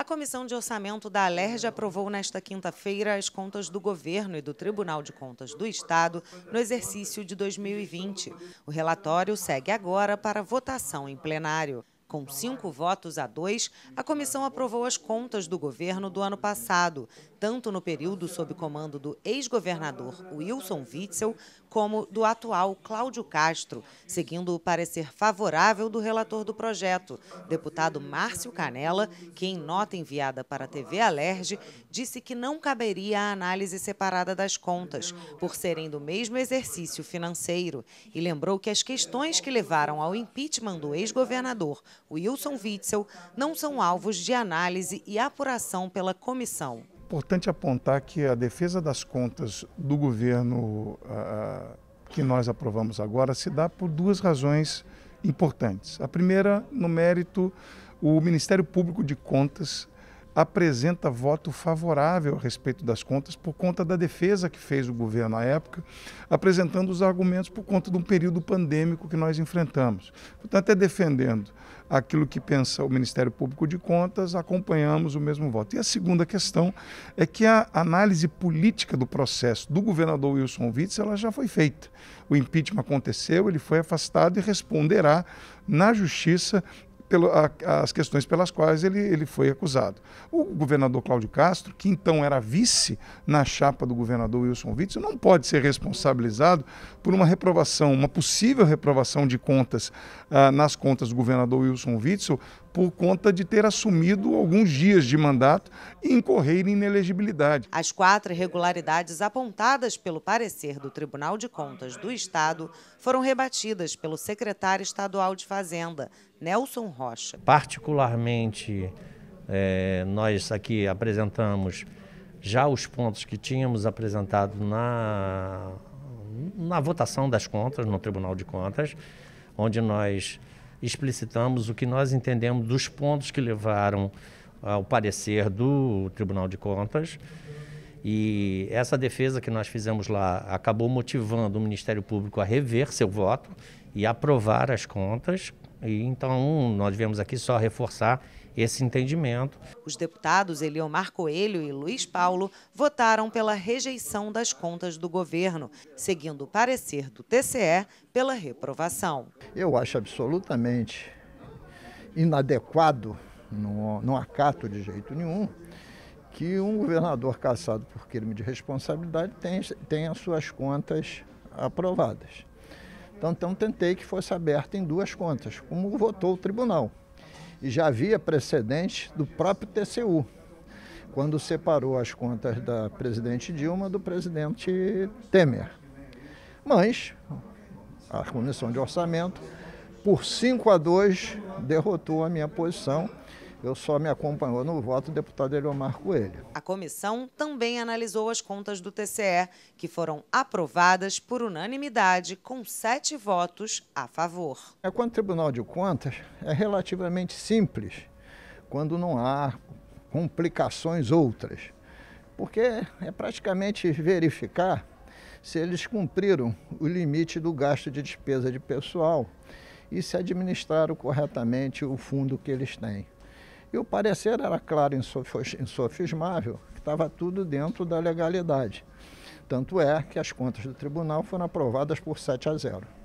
A Comissão de Orçamento da Alerj aprovou nesta quinta-feira as contas do governo e do Tribunal de Contas do Estado no exercício de 2020. O relatório segue agora para votação em plenário. Com cinco votos a dois, a comissão aprovou as contas do governo do ano passado, tanto no período sob comando do ex-governador Wilson Witzel, como do atual Cláudio Castro, seguindo o parecer favorável do relator do projeto, deputado Márcio Canella, que em nota enviada para a TV Alerj disse que não caberia a análise separada das contas, por serem do mesmo exercício financeiro, e lembrou que as questões que levaram ao impeachment do ex-governador Wilson Witzel não são alvos de análise e apuração pela comissão importante apontar que a defesa das contas do governo uh, que nós aprovamos agora se dá por duas razões importantes. A primeira, no mérito, o Ministério Público de Contas apresenta voto favorável a respeito das contas por conta da defesa que fez o governo à época, apresentando os argumentos por conta de um período pandêmico que nós enfrentamos. Portanto, é defendendo aquilo que pensa o Ministério Público de Contas, acompanhamos o mesmo voto. E a segunda questão é que a análise política do processo do governador Wilson Witts ela já foi feita. O impeachment aconteceu, ele foi afastado e responderá na justiça pelo, a, as questões pelas quais ele, ele foi acusado. O governador Cláudio Castro, que então era vice na chapa do governador Wilson Witzel, não pode ser responsabilizado por uma reprovação, uma possível reprovação de contas ah, nas contas do governador Wilson Witzel, por conta de ter assumido alguns dias de mandato e incorrer em inelegibilidade. As quatro irregularidades apontadas pelo parecer do Tribunal de Contas do Estado foram rebatidas pelo secretário estadual de Fazenda, Nelson Rocha. Particularmente, é, nós aqui apresentamos já os pontos que tínhamos apresentado na, na votação das contas, no Tribunal de Contas, onde nós explicitamos o que nós entendemos dos pontos que levaram ao parecer do Tribunal de Contas. E essa defesa que nós fizemos lá acabou motivando o Ministério Público a rever seu voto e aprovar as contas. E então nós viemos aqui só reforçar esse entendimento. Os deputados Eliomar Coelho e Luiz Paulo votaram pela rejeição das contas do governo, seguindo o parecer do TCE pela reprovação. Eu acho absolutamente inadequado, não, acato de jeito nenhum, que um governador caçado por crime de responsabilidade tenha suas contas aprovadas. Então, então, tentei que fosse aberta em duas contas, como votou o tribunal. E já havia precedente do próprio TCU, quando separou as contas da presidente Dilma do presidente Temer. Mas a comissão de orçamento, por 5 a 2, derrotou a minha posição eu só me acompanhou no voto o deputado Eliomar Coelho. A comissão também analisou as contas do TCE, que foram aprovadas por unanimidade com sete votos a favor. É quando o Tribunal de Contas é relativamente simples, quando não há complicações outras, porque é praticamente verificar se eles cumpriram o limite do gasto de despesa de pessoal e se administraram corretamente o fundo que eles têm. E o parecer era claro, insofismável, que estava tudo dentro da legalidade. Tanto é que as contas do tribunal foram aprovadas por 7 a 0.